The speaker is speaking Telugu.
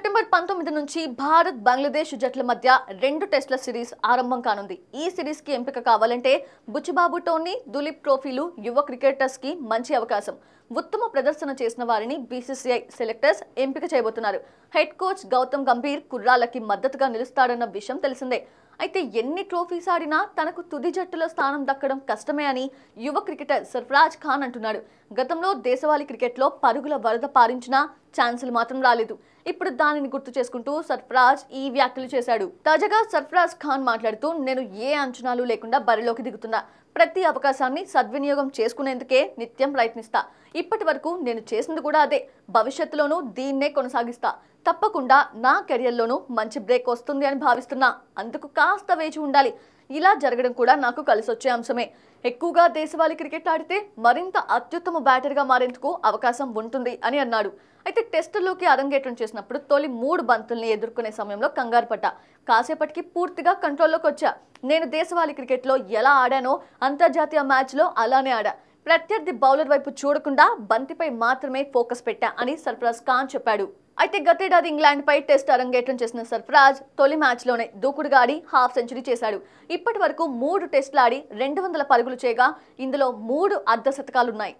సెప్టెంబర్ పంతొమ్మిది నుంచి భారత్ బంగ్లాదేశ్ జట్ల మధ్య రెండు టెస్టుల సిరీస్ ఆరంభం కానుంది ఈ సిరీస్ కి ఎంపిక కావాలంటే బుచ్చిబాబు టోనీ దులీప్ ట్రోఫీలు యువ క్రికెటర్స్ కి మంచి అవకాశం ఉత్తమ ప్రదర్శన చేసిన వారిని బీసీసీఐ సెలెక్టర్స్ ఎంపిక చేయబోతున్నారు హెడ్ కోచ్ గౌతమ్ గంభీర్ కుర్రాలకి మద్దతుగా నిలుస్తాడన్న విషయం తెలిసిందే అయితే ఎన్ని ట్రోఫీస్ ఆడినా తనకు తుది జట్టులో స్థానం దక్కడం కష్టమే అని యువ క్రికెటర్ సర్ఫరాజ్ ఖాన్ అంటున్నాడు గతంలో దేశవాళీ క్రికెట్లో పరుగుల వరద పారించినా ఛాన్సులు మాత్రం రాలేదు ఇప్పుడు దానిని గుర్తు చేసుకుంటూ సర్ఫరాజ్ ఈ వ్యాఖ్యలు చేశాడు తాజాగా సర్ఫరాజ్ ఖాన్ మాట్లాడుతూ నేను ఏ అంచనాలు లేకుండా బరిలోకి దిగుతున్నా ప్రతి అవకాశాన్ని సద్వినియోగం చేసుకునేందుకే నిత్యం ప్రయత్నిస్తా ఇప్పటి వరకు నేను చేసింది కూడా అదే భవిష్యత్తులోనూ దీన్నే కొనసాగిస్తా తప్పకుండా నా కెరియర్లోనూ మంచి బ్రేక్ వస్తుంది అని భావిస్తున్నా అందుకు కాస్త వేచి ఉండాలి ఇలా జరగడం కూడా నాకు కలిసొచ్చే అంశమే ఎక్కువగా దేశవాళీ క్రికెట్ ఆడితే మరింత అత్యుత్తమ బ్యాటర్గా మారేందుకు అవకాశం ఉంటుంది అని అన్నాడు అయితే టెస్టుల్లోకి అరంగేట్రం చేసినప్పుడు తొలి మూడు బంతుల్ని ఎదుర్కొనే సమయంలో కంగారు పడ్డా కాసేపటికి పూర్తిగా కంట్రోల్లోకి వచ్చా నేను దేశవాళీ క్రికెట్లో ఎలా ఆడానో అంతర్జాతీయ మ్యాచ్లో అలానే ఆడా ప్రత్యర్థి బౌలర్ వైపు చూడకుండా బంతిపై మాత్రమే ఫోకస్ పెట్టా అని సర్ఫరాజ్ ఖాన్ చెప్పాడు అయితే గతేడాది ఇంగ్లాండ్పై టెస్ట్ అరంగేట్రం చేసిన సర్ఫరాజ్ తొలి మ్యాచ్లోనే దూకుడుగాడి హాఫ్ సెంచరీ చేశాడు ఇప్పటి వరకు మూడు ఆడి రెండు వందల పరుగులు చేయగా ఇందులో మూడు అర్ధ శతకాలున్నాయి